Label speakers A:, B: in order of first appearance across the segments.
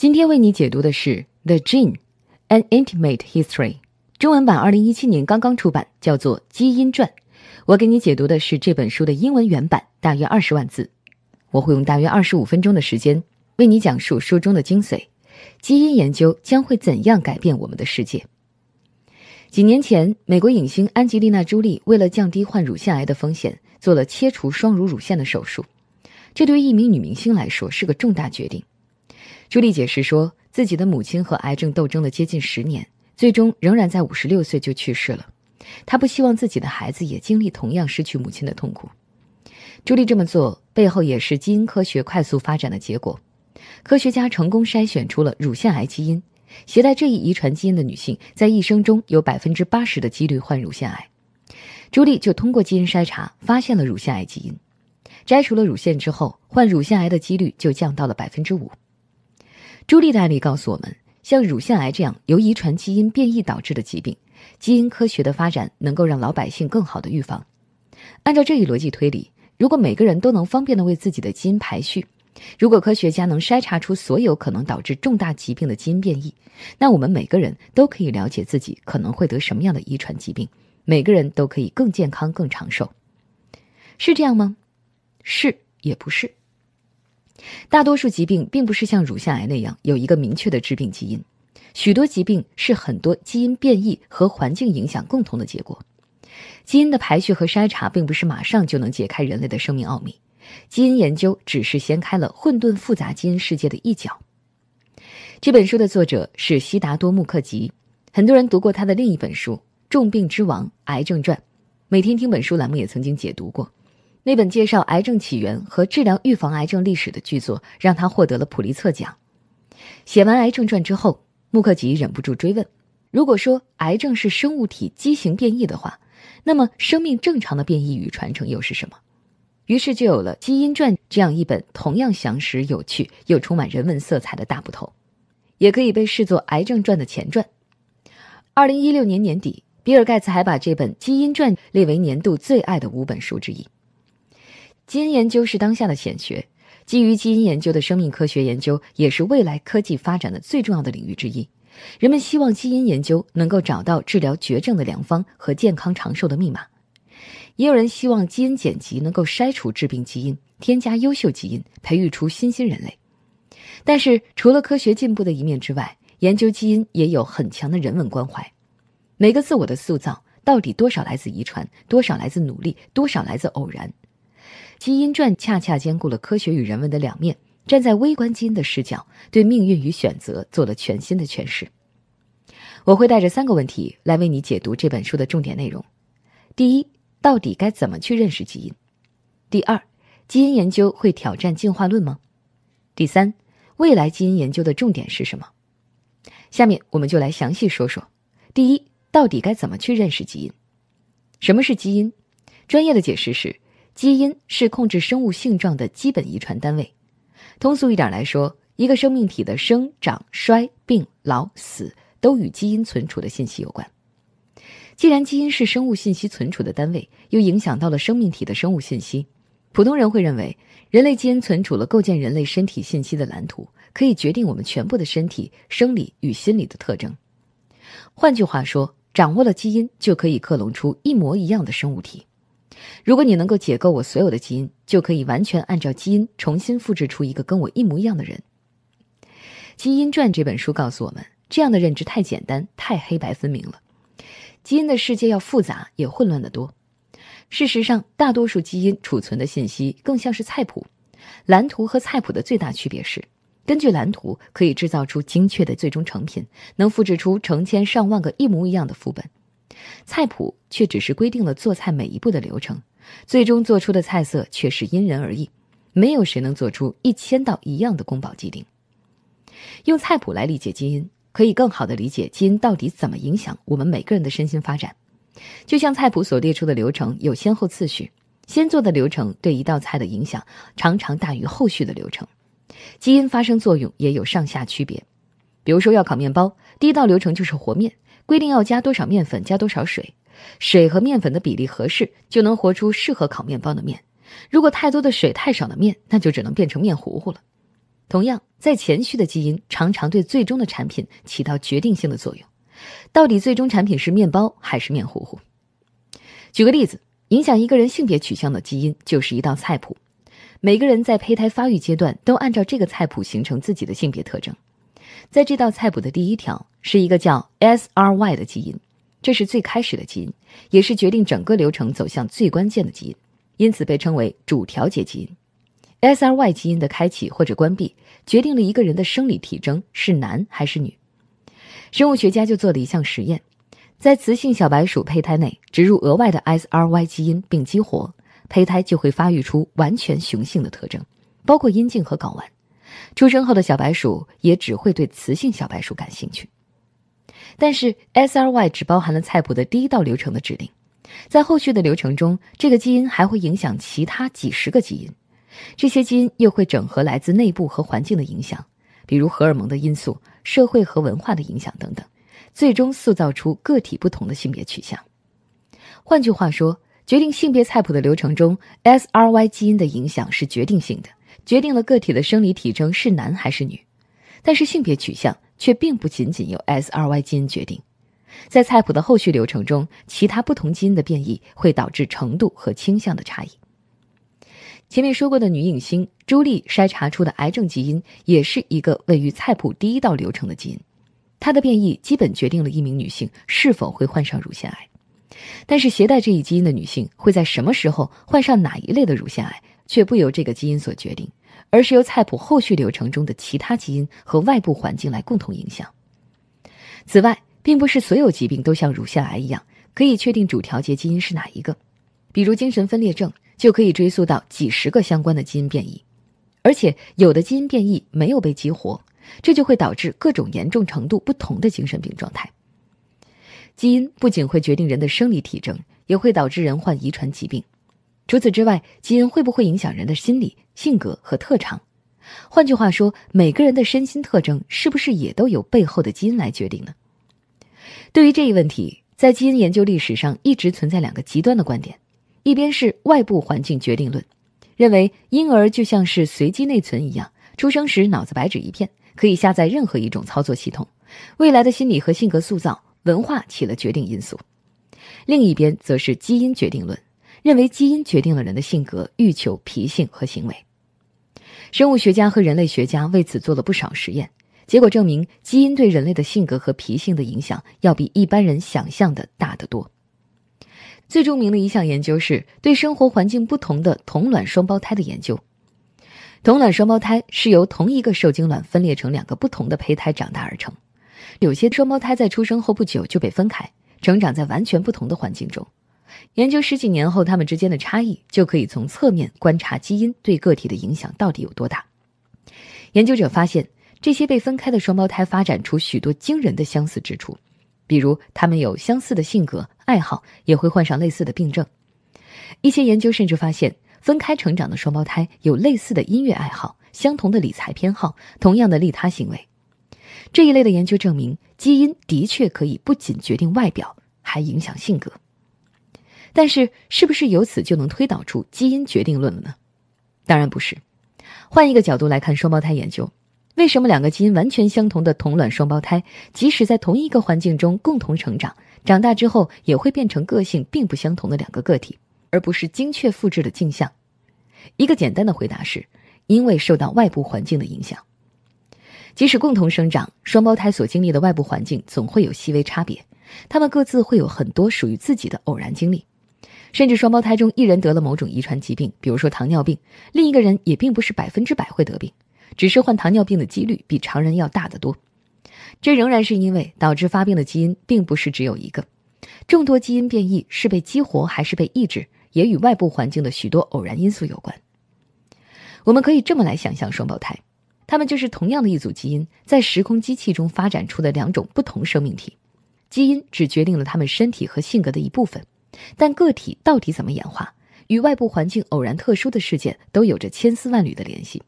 A: 今天为你解读的是《The Gene: An Intimate History》，中文版二零一七年刚刚出版，叫做《基因传》。我给你解读的是这本书的英文原版，大约二十万字。我会用大约二十五分钟的时间，为你讲述书中的精髓。基因研究将会怎样改变我们的世界？几年前，美国影星安吉丽娜·朱莉为了降低患乳腺癌的风险，做了切除双乳乳腺的手术。这对一名女明星来说是个重大决定。朱莉解释说，自己的母亲和癌症斗争了接近十年，最终仍然在五十六岁就去世了。她不希望自己的孩子也经历同样失去母亲的痛苦。朱莉这么做背后也是基因科学快速发展的结果。科学家成功筛选出了乳腺癌基因，携带这一遗传基因的女性在一生中有百分之八十的几率患乳腺癌。朱莉就通过基因筛查发现了乳腺癌基因，摘除了乳腺之后，患乳腺癌的几率就降到了百分之五。朱莉的案例告诉我们，像乳腺癌这样由遗传基因变异导致的疾病，基因科学的发展能够让老百姓更好的预防。按照这一逻辑推理，如果每个人都能方便的为自己的基因排序，如果科学家能筛查出所有可能导致重大疾病的基因变异，那我们每个人都可以了解自己可能会得什么样的遗传疾病，每个人都可以更健康、更长寿。是这样吗？是也不是。大多数疾病并不是像乳腺癌那样有一个明确的致病基因，许多疾病是很多基因变异和环境影响共同的结果。基因的排序和筛查并不是马上就能解开人类的生命奥秘，基因研究只是掀开了混沌复杂基因世界的一角。这本书的作者是悉达多·穆克吉，很多人读过他的另一本书《重病之王：癌症传》，每天听本书栏目也曾经解读过。那本介绍癌症起源和治疗、预防癌症历史的巨作，让他获得了普利策奖。写完《癌症传》之后，穆克吉忍不住追问：“如果说癌症是生物体畸形变异的话，那么生命正常的变异与传承又是什么？”于是就有了《基因传》这样一本同样详实、有趣又充满人文色彩的大部头，也可以被视作《癌症传》的前传。二零一六年年底，比尔·盖茨还把这本《基因传》列为年度最爱的五本书之一。基因研究是当下的显学，基于基因研究的生命科学研究也是未来科技发展的最重要的领域之一。人们希望基因研究能够找到治疗绝症的良方和健康长寿的密码，也有人希望基因剪辑能够筛除致病基因，添加优秀基因，培育出新新人类。但是，除了科学进步的一面之外，研究基因也有很强的人文关怀。每个自我的塑造到底多少来自遗传，多少来自努力，多少来自偶然？《基因传》恰恰兼顾了科学与人文的两面，站在微观基因的视角，对命运与选择做了全新的诠释。我会带着三个问题来为你解读这本书的重点内容：第一，到底该怎么去认识基因；第二，基因研究会挑战进化论吗？第三，未来基因研究的重点是什么？下面我们就来详细说说。第一，到底该怎么去认识基因？什么是基因？专业的解释是。基因是控制生物性状的基本遗传单位。通俗一点来说，一个生命体的生长、衰、病、老、死都与基因存储的信息有关。既然基因是生物信息存储的单位，又影响到了生命体的生物信息，普通人会认为人类基因存储了构建人类身体信息的蓝图，可以决定我们全部的身体生理与心理的特征。换句话说，掌握了基因就可以克隆出一模一样的生物体。如果你能够解构我所有的基因，就可以完全按照基因重新复制出一个跟我一模一样的人。《基因传》这本书告诉我们，这样的认知太简单、太黑白分明了。基因的世界要复杂也混乱得多。事实上，大多数基因储存的信息更像是菜谱。蓝图和菜谱的最大区别是，根据蓝图可以制造出精确的最终成品，能复制出成千上万个一模一样的副本。菜谱却只是规定了做菜每一步的流程，最终做出的菜色却是因人而异，没有谁能做出一千道一样的宫保鸡丁。用菜谱来理解基因，可以更好地理解基因到底怎么影响我们每个人的身心发展。就像菜谱所列出的流程有先后次序，先做的流程对一道菜的影响常常大于后续的流程。基因发生作用也有上下区别，比如说要烤面包，第一道流程就是和面。规定要加多少面粉，加多少水，水和面粉的比例合适，就能活出适合烤面包的面。如果太多的水，太少的面，那就只能变成面糊糊了。同样，在前序的基因常常对最终的产品起到决定性的作用。到底最终产品是面包还是面糊糊？举个例子，影响一个人性别取向的基因就是一道菜谱。每个人在胚胎发育阶段都按照这个菜谱形成自己的性别特征。在这道菜谱的第一条是一个叫 SRY 的基因，这是最开始的基因，也是决定整个流程走向最关键的基因，因此被称为主调节基因。SRY 基因的开启或者关闭，决定了一个人的生理体征是男还是女。生物学家就做了一项实验，在雌性小白鼠胚胎内植入额外的 SRY 基因并激活，胚胎就会发育出完全雄性的特征，包括阴茎和睾丸。出生后的小白鼠也只会对雌性小白鼠感兴趣，但是 SRY 只包含了菜谱的第一道流程的指令，在后续的流程中，这个基因还会影响其他几十个基因，这些基因又会整合来自内部和环境的影响，比如荷尔蒙的因素、社会和文化的影响等等，最终塑造出个体不同的性别取向。换句话说，决定性别菜谱的流程中，SRY 基因的影响是决定性的。决定了个体的生理体征是男还是女，但是性别取向却并不仅仅由 SRY 基因决定。在菜谱的后续流程中，其他不同基因的变异会导致程度和倾向的差异。前面说过的女影星朱莉筛查出的癌症基因也是一个位于菜谱第一道流程的基因，它的变异基本决定了一名女性是否会患上乳腺癌。但是携带这一基因的女性会在什么时候患上哪一类的乳腺癌？却不由这个基因所决定，而是由菜谱后续流程中的其他基因和外部环境来共同影响。此外，并不是所有疾病都像乳腺癌一样可以确定主调节基因是哪一个，比如精神分裂症就可以追溯到几十个相关的基因变异，而且有的基因变异没有被激活，这就会导致各种严重程度不同的精神病状态。基因不仅会决定人的生理体征，也会导致人患遗传疾病。除此之外，基因会不会影响人的心理、性格和特长？换句话说，每个人的身心特征是不是也都有背后的基因来决定呢？对于这一问题，在基因研究历史上一直存在两个极端的观点：一边是外部环境决定论，认为婴儿就像是随机内存一样，出生时脑子白纸一片，可以下载任何一种操作系统，未来的心理和性格塑造文化起了决定因素；另一边则是基因决定论。认为基因决定了人的性格、欲求、脾性和行为。生物学家和人类学家为此做了不少实验，结果证明基因对人类的性格和脾性的影响要比一般人想象的大得多。最著名的一项研究是对生活环境不同的同卵双胞胎的研究。同卵双胞胎是由同一个受精卵分裂成两个不同的胚胎长大而成，有些双胞胎在出生后不久就被分开，成长在完全不同的环境中。研究十几年后，他们之间的差异就可以从侧面观察基因对个体的影响到底有多大。研究者发现，这些被分开的双胞胎发展出许多惊人的相似之处，比如他们有相似的性格、爱好，也会患上类似的病症。一些研究甚至发现，分开成长的双胞胎有类似的音乐爱好、相同的理财偏好、同样的利他行为。这一类的研究证明，基因的确可以不仅决定外表，还影响性格。但是，是不是由此就能推导出基因决定论了呢？当然不是。换一个角度来看，双胞胎研究，为什么两个基因完全相同的同卵双胞胎，即使在同一个环境中共同成长，长大之后也会变成个性并不相同的两个个体，而不是精确复制的镜像？一个简单的回答是，因为受到外部环境的影响。即使共同生长，双胞胎所经历的外部环境总会有细微差别，他们各自会有很多属于自己的偶然经历。甚至双胞胎中一人得了某种遗传疾病，比如说糖尿病，另一个人也并不是百分之百会得病，只是患糖尿病的几率比常人要大得多。这仍然是因为导致发病的基因并不是只有一个，众多基因变异是被激活还是被抑制，也与外部环境的许多偶然因素有关。我们可以这么来想象：双胞胎，他们就是同样的一组基因在时空机器中发展出的两种不同生命体，基因只决定了他们身体和性格的一部分。但个体到底怎么演化，与外部环境偶然特殊的事件都有着千丝万缕的联系。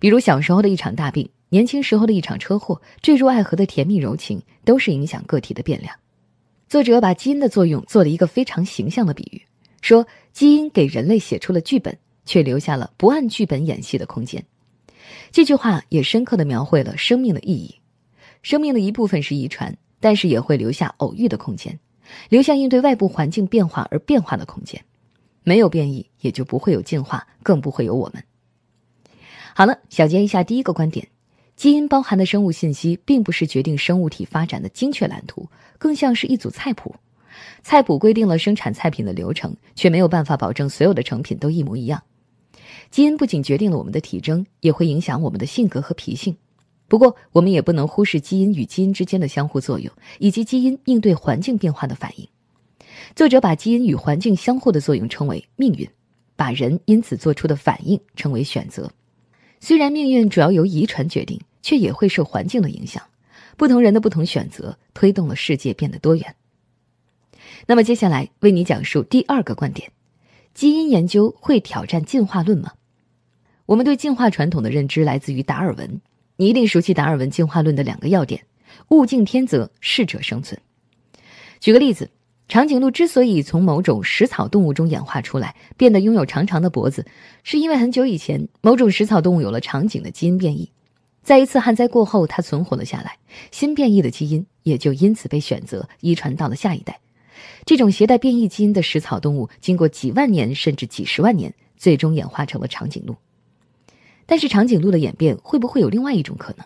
A: 比如小时候的一场大病，年轻时候的一场车祸，坠入爱河的甜蜜柔情，都是影响个体的变量。作者把基因的作用做了一个非常形象的比喻，说基因给人类写出了剧本，却留下了不按剧本演戏的空间。这句话也深刻的描绘了生命的意义。生命的一部分是遗传，但是也会留下偶遇的空间。留下应对外部环境变化而变化的空间，没有变异也就不会有进化，更不会有我们。好了，小结一下第一个观点：基因包含的生物信息并不是决定生物体发展的精确蓝图，更像是一组菜谱。菜谱规定了生产菜品的流程，却没有办法保证所有的成品都一模一样。基因不仅决定了我们的体征，也会影响我们的性格和脾性。不过，我们也不能忽视基因与基因之间的相互作用，以及基因应对环境变化的反应。作者把基因与环境相互的作用称为命运，把人因此做出的反应称为选择。虽然命运主要由遗传决定，却也会受环境的影响。不同人的不同选择，推动了世界变得多元。那么，接下来为你讲述第二个观点：基因研究会挑战进化论吗？我们对进化传统的认知来自于达尔文。你一定熟悉达尔文进化论的两个要点：物竞天择，适者生存。举个例子，长颈鹿之所以从某种食草动物中演化出来，变得拥有长长的脖子，是因为很久以前某种食草动物有了长颈的基因变异。在一次旱灾过后，它存活了下来，新变异的基因也就因此被选择，遗传到了下一代。这种携带变异基因的食草动物，经过几万年甚至几十万年，最终演化成了长颈鹿。但是长颈鹿的演变会不会有另外一种可能？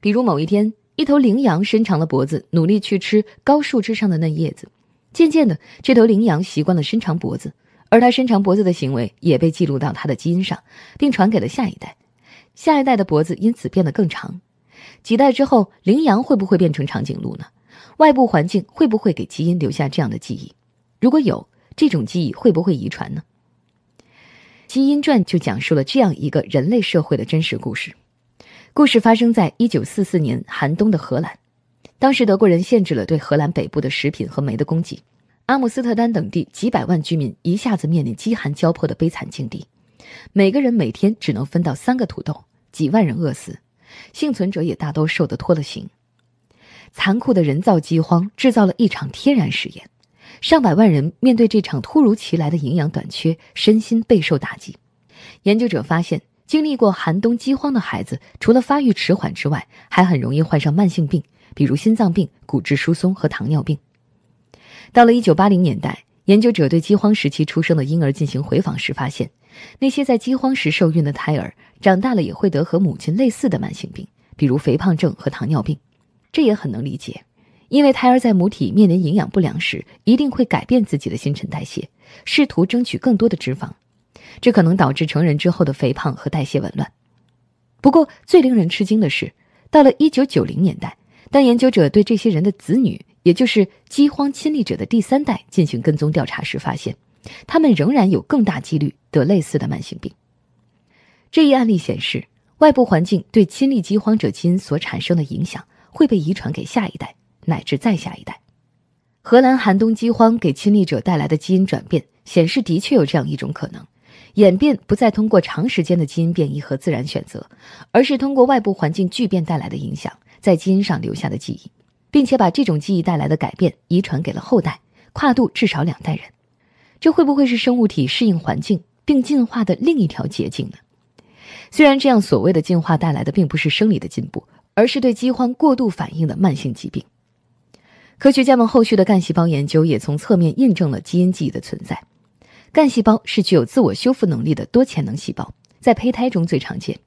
A: 比如某一天，一头羚羊伸长了脖子，努力去吃高树枝上的嫩叶子。渐渐的，这头羚羊习惯了伸长脖子，而它伸长脖子的行为也被记录到它的基因上，并传给了下一代。下一代的脖子因此变得更长。几代之后，羚羊会不会变成长颈鹿呢？外部环境会不会给基因留下这样的记忆？如果有这种记忆，会不会遗传呢？《基因传》就讲述了这样一个人类社会的真实故事。故事发生在一九四四年寒冬的荷兰，当时德国人限制了对荷兰北部的食品和煤的供给，阿姆斯特丹等地几百万居民一下子面临饥寒交迫的悲惨境地，每个人每天只能分到三个土豆，几万人饿死，幸存者也大都瘦得脱了形。残酷的人造饥荒制造了一场天然实验。上百万人面对这场突如其来的营养短缺，身心备受打击。研究者发现，经历过寒冬饥荒的孩子，除了发育迟缓之外，还很容易患上慢性病，比如心脏病、骨质疏松和糖尿病。到了1980年代，研究者对饥荒时期出生的婴儿进行回访时发现，那些在饥荒时受孕的胎儿，长大了也会得和母亲类似的慢性病，比如肥胖症和糖尿病。这也很能理解。因为胎儿在母体面临营养不良时，一定会改变自己的新陈代谢，试图争取更多的脂肪，这可能导致成人之后的肥胖和代谢紊乱。不过，最令人吃惊的是，到了1990年代，当研究者对这些人的子女，也就是饥荒亲历者的第三代进行跟踪调查时，发现他们仍然有更大几率得类似的慢性病。这一案例显示，外部环境对亲历饥荒者基因所产生的影响会被遗传给下一代。乃至再下一代，荷兰寒冬饥荒给亲历者带来的基因转变，显示的确有这样一种可能：演变不再通过长时间的基因变异和自然选择，而是通过外部环境巨变带来的影响，在基因上留下的记忆，并且把这种记忆带来的改变遗传给了后代，跨度至少两代人。这会不会是生物体适应环境并进化的另一条捷径呢？虽然这样所谓的进化带来的并不是生理的进步，而是对饥荒过度反应的慢性疾病。科学家们后续的干细胞研究也从侧面印证了基因记忆的存在。干细胞是具有自我修复能力的多潜能细胞，在胚胎中最常见。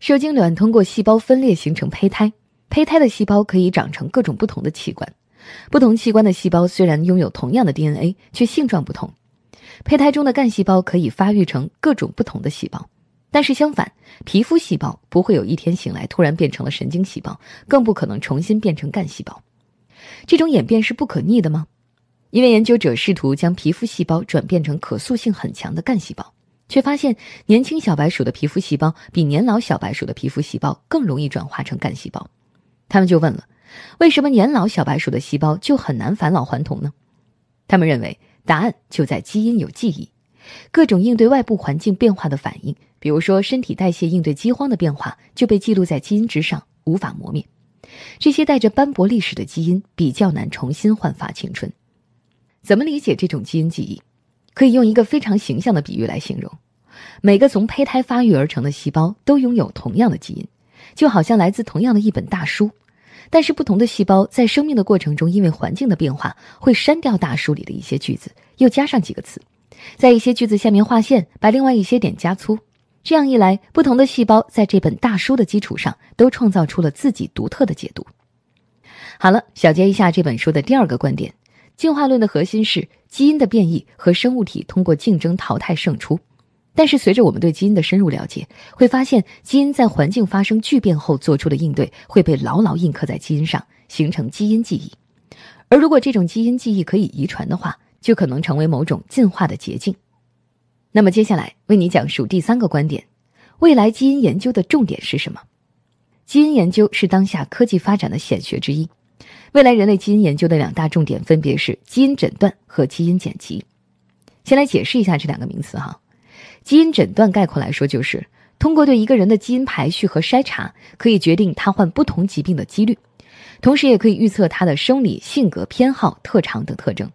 A: 受精卵通过细胞分裂形成胚胎，胚胎的细胞可以长成各种不同的器官。不同器官的细胞虽然拥有同样的 DNA，却性状不同。胚胎中的干细胞可以发育成各种不同的细胞，但是相反，皮肤细胞不会有一天醒来突然变成了神经细胞，更不可能重新变成干细胞。这种演变是不可逆的吗？因为研究者试图将皮肤细胞转变成可塑性很强的干细胞，却发现年轻小白鼠的皮肤细胞比年老小白鼠的皮肤细胞更容易转化成干细胞。他们就问了：为什么年老小白鼠的细胞就很难返老还童呢？他们认为答案就在基因有记忆，各种应对外部环境变化的反应，比如说身体代谢应对饥荒的变化，就被记录在基因之上，无法磨灭。这些带着斑驳历史的基因比较难重新焕发青春。怎么理解这种基因记忆？可以用一个非常形象的比喻来形容：每个从胚胎发育而成的细胞都拥有同样的基因，就好像来自同样的一本大书。但是不同的细胞在生命的过程中，因为环境的变化，会删掉大书里的一些句子，又加上几个词，在一些句子下面画线，把另外一些点加粗。这样一来，不同的细胞在这本大书的基础上，都创造出了自己独特的解读。好了，小结一下这本书的第二个观点：进化论的核心是基因的变异和生物体通过竞争淘汰胜出。但是，随着我们对基因的深入了解，会发现基因在环境发生巨变后做出的应对会被牢牢印刻在基因上，形成基因记忆。而如果这种基因记忆可以遗传的话，就可能成为某种进化的捷径。那么接下来为你讲述第三个观点：未来基因研究的重点是什么？基因研究是当下科技发展的显学之一。未来人类基因研究的两大重点分别是基因诊断和基因剪辑。先来解释一下这两个名词哈。基因诊断概括来说就是通过对一个人的基因排序和筛查，可以决定他患不同疾病的几率，同时也可以预测他的生理、性格、偏好、特长等特征。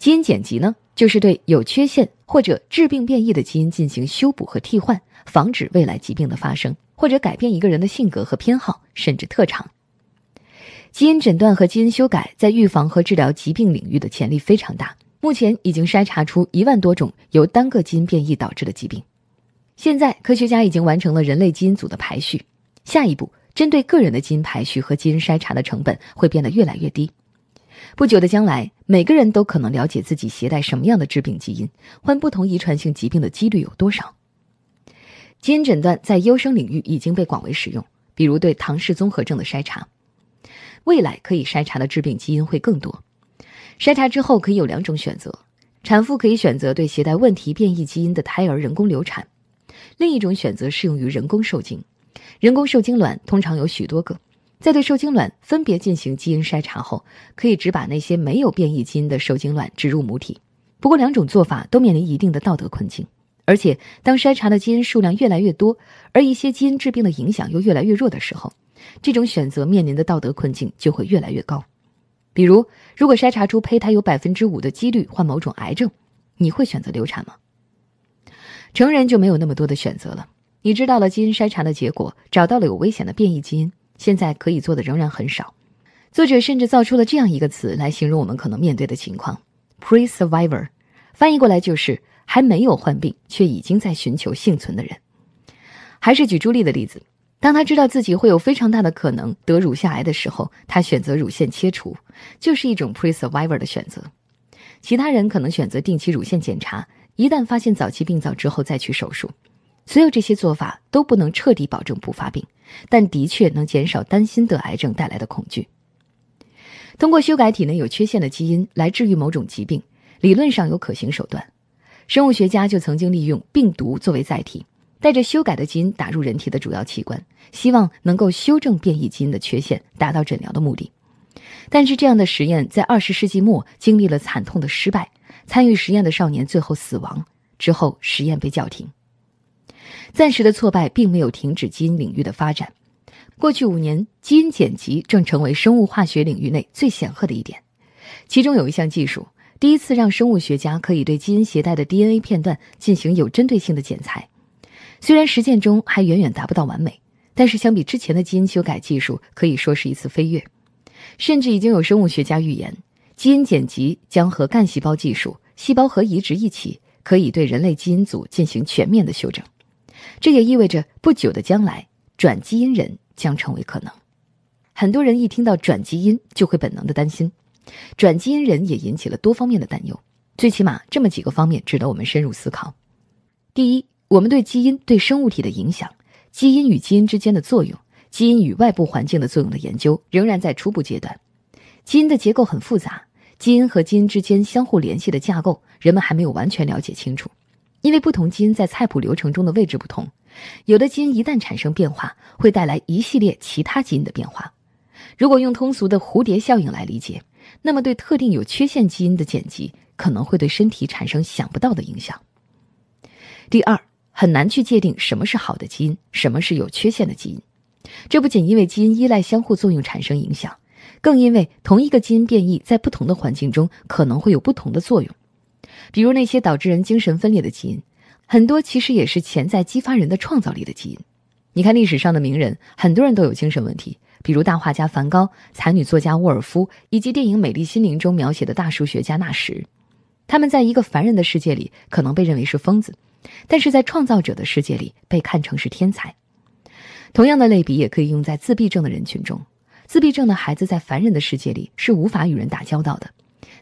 A: 基因剪辑呢？就是对有缺陷或者致病变异的基因进行修补和替换，防止未来疾病的发生，或者改变一个人的性格和偏好，甚至特长。基因诊断和基因修改在预防和治疗疾病领域的潜力非常大。目前已经筛查出一万多种由单个基因变异导致的疾病。现在科学家已经完成了人类基因组的排序，下一步针对个人的基因排序和基因筛查的成本会变得越来越低。不久的将来，每个人都可能了解自己携带什么样的致病基因，患不同遗传性疾病的几率有多少。基因诊断在优生领域已经被广为使用，比如对唐氏综合症的筛查。未来可以筛查的致病基因会更多。筛查之后可以有两种选择：产妇可以选择对携带问题变异基因的胎儿人工流产；另一种选择适用于人工受精，人工受精卵通常有许多个。在对受精卵分别进行基因筛查后，可以只把那些没有变异基因的受精卵植入母体。不过，两种做法都面临一定的道德困境。而且，当筛查的基因数量越来越多，而一些基因治病的影响又越来越弱的时候，这种选择面临的道德困境就会越来越高。比如，如果筛查出胚胎有百分之五的几率患某种癌症，你会选择流产吗？成人就没有那么多的选择了。你知道了基因筛查的结果，找到了有危险的变异基因。现在可以做的仍然很少。作者甚至造出了这样一个词来形容我们可能面对的情况：pre-survivor，翻译过来就是还没有患病却已经在寻求幸存的人。还是举朱莉的例子，当她知道自己会有非常大的可能得乳腺癌的时候，她选择乳腺切除，就是一种 pre-survivor 的选择。其他人可能选择定期乳腺检查，一旦发现早期病灶之后再去手术。所有这些做法都不能彻底保证不发病，但的确能减少担心得癌症带来的恐惧。通过修改体内有缺陷的基因来治愈某种疾病，理论上有可行手段。生物学家就曾经利用病毒作为载体，带着修改的基因打入人体的主要器官，希望能够修正变异基因的缺陷，达到诊疗的目的。但是这样的实验在二十世纪末经历了惨痛的失败，参与实验的少年最后死亡之后，实验被叫停。暂时的挫败并没有停止基因领域的发展。过去五年，基因剪辑正成为生物化学领域内最显赫的一点。其中有一项技术，第一次让生物学家可以对基因携带的 DNA 片段进行有针对性的剪裁。虽然实践中还远远达不到完美，但是相比之前的基因修改技术，可以说是一次飞跃。甚至已经有生物学家预言，基因剪辑将和干细胞技术、细胞核移植一起，可以对人类基因组进行全面的修整。这也意味着不久的将来，转基因人将成为可能。很多人一听到转基因就会本能的担心，转基因人也引起了多方面的担忧。最起码这么几个方面值得我们深入思考：第一，我们对基因对生物体的影响、基因与基因之间的作用、基因与外部环境的作用的研究仍然在初步阶段。基因的结构很复杂，基因和基因之间相互联系的架构，人们还没有完全了解清楚。因为不同基因在菜谱流程中的位置不同，有的基因一旦产生变化，会带来一系列其他基因的变化。如果用通俗的蝴蝶效应来理解，那么对特定有缺陷基因的剪辑，可能会对身体产生想不到的影响。第二，很难去界定什么是好的基因，什么是有缺陷的基因。这不仅因为基因依赖相互作用产生影响，更因为同一个基因变异在不同的环境中可能会有不同的作用。比如那些导致人精神分裂的基因，很多其实也是潜在激发人的创造力的基因。你看历史上的名人，很多人都有精神问题，比如大画家梵高、才女作家沃尔夫，以及电影《美丽心灵》中描写的大数学家纳什。他们在一个凡人的世界里，可能被认为是疯子，但是在创造者的世界里，被看成是天才。同样的类比也可以用在自闭症的人群中：自闭症的孩子在凡人的世界里是无法与人打交道的。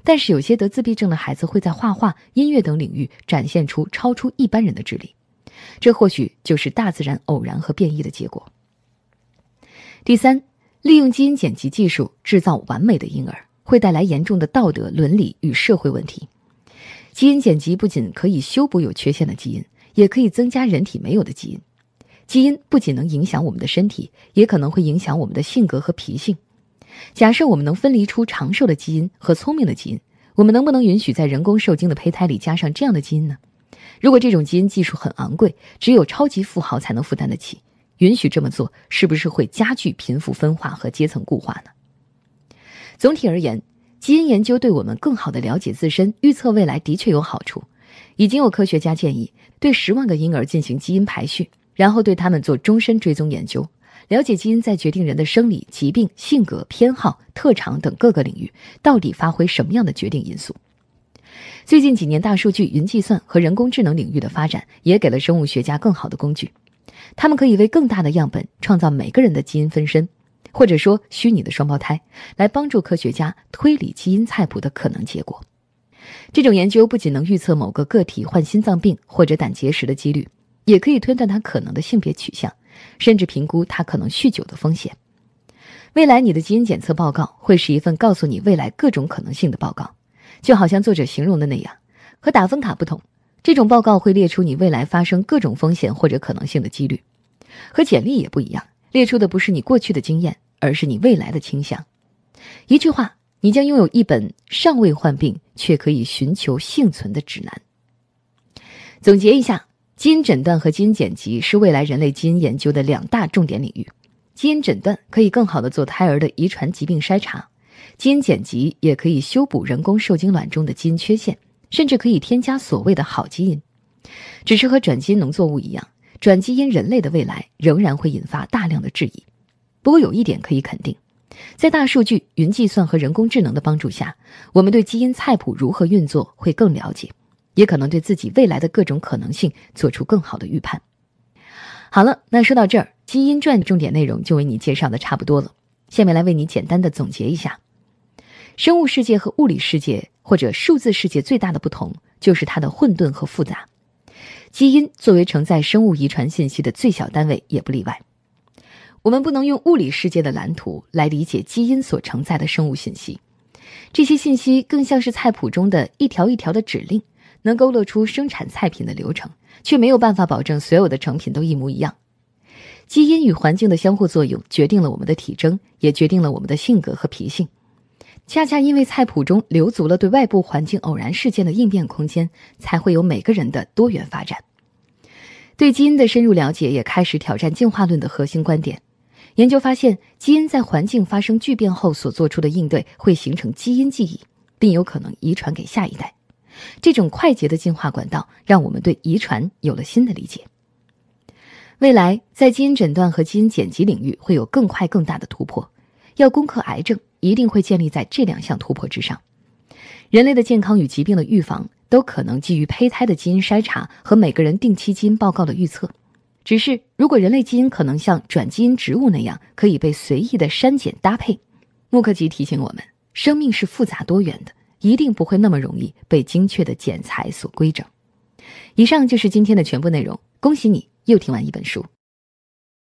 A: 但是有些得自闭症的孩子会在画画、音乐等领域展现出超出一般人的智力，这或许就是大自然偶然和变异的结果。第三，利用基因剪辑技术制造完美的婴儿，会带来严重的道德、伦理与社会问题。基因剪辑不仅可以修补有缺陷的基因，也可以增加人体没有的基因。基因不仅能影响我们的身体，也可能会影响我们的性格和脾性。假设我们能分离出长寿的基因和聪明的基因，我们能不能允许在人工受精的胚胎里加上这样的基因呢？如果这种基因技术很昂贵，只有超级富豪才能负担得起，允许这么做，是不是会加剧贫富分化和阶层固化呢？总体而言，基因研究对我们更好的了解自身、预测未来的确有好处。已经有科学家建议对十万个婴儿进行基因排序，然后对他们做终身追踪研究。了解基因在决定人的生理、疾病、性格、偏好、特长等各个领域到底发挥什么样的决定因素。最近几年，大数据、云计算和人工智能领域的发展也给了生物学家更好的工具，他们可以为更大的样本创造每个人的基因分身，或者说虚拟的双胞胎，来帮助科学家推理基因菜谱的可能结果。这种研究不仅能预测某个个体患心脏病或者胆结石的几率，也可以推断他可能的性别取向。甚至评估他可能酗酒的风险。未来你的基因检测报告会是一份告诉你未来各种可能性的报告，就好像作者形容的那样。和打分卡不同，这种报告会列出你未来发生各种风险或者可能性的几率。和简历也不一样，列出的不是你过去的经验，而是你未来的倾向。一句话，你将拥有一本尚未患病却可以寻求幸存的指南。总结一下。基因诊断和基因剪辑是未来人类基因研究的两大重点领域。基因诊断可以更好地做胎儿的遗传疾病筛查，基因剪辑也可以修补人工受精卵中的基因缺陷，甚至可以添加所谓的好基因。只是和转基因农作物一样，转基因人类的未来仍然会引发大量的质疑。不过有一点可以肯定，在大数据、云计算和人工智能的帮助下，我们对基因菜谱如何运作会更了解。也可能对自己未来的各种可能性做出更好的预判。好了，那说到这儿，基因传重点内容就为你介绍的差不多了。下面来为你简单的总结一下：生物世界和物理世界或者数字世界最大的不同就是它的混沌和复杂。基因作为承载生物遗传信息的最小单位也不例外。我们不能用物理世界的蓝图来理解基因所承载的生物信息，这些信息更像是菜谱中的一条一条的指令。能勾勒出生产菜品的流程，却没有办法保证所有的成品都一模一样。基因与环境的相互作用决定了我们的体征，也决定了我们的性格和脾性。恰恰因为菜谱中留足了对外部环境偶然事件的应变空间，才会有每个人的多元发展。对基因的深入了解也开始挑战进化论的核心观点。研究发现，基因在环境发生巨变后所做出的应对，会形成基因记忆，并有可能遗传给下一代。这种快捷的进化管道，让我们对遗传有了新的理解。未来在基因诊断和基因剪辑领域会有更快更大的突破。要攻克癌症，一定会建立在这两项突破之上。人类的健康与疾病的预防都可能基于胚胎的基因筛查和每个人定期基因报告的预测。只是如果人类基因可能像转基因植物那样可以被随意的删减搭配，穆克吉提醒我们：生命是复杂多元的。一定不会那么容易被精确的剪裁所规整。以上就是今天的全部内容。恭喜你又听完一本书。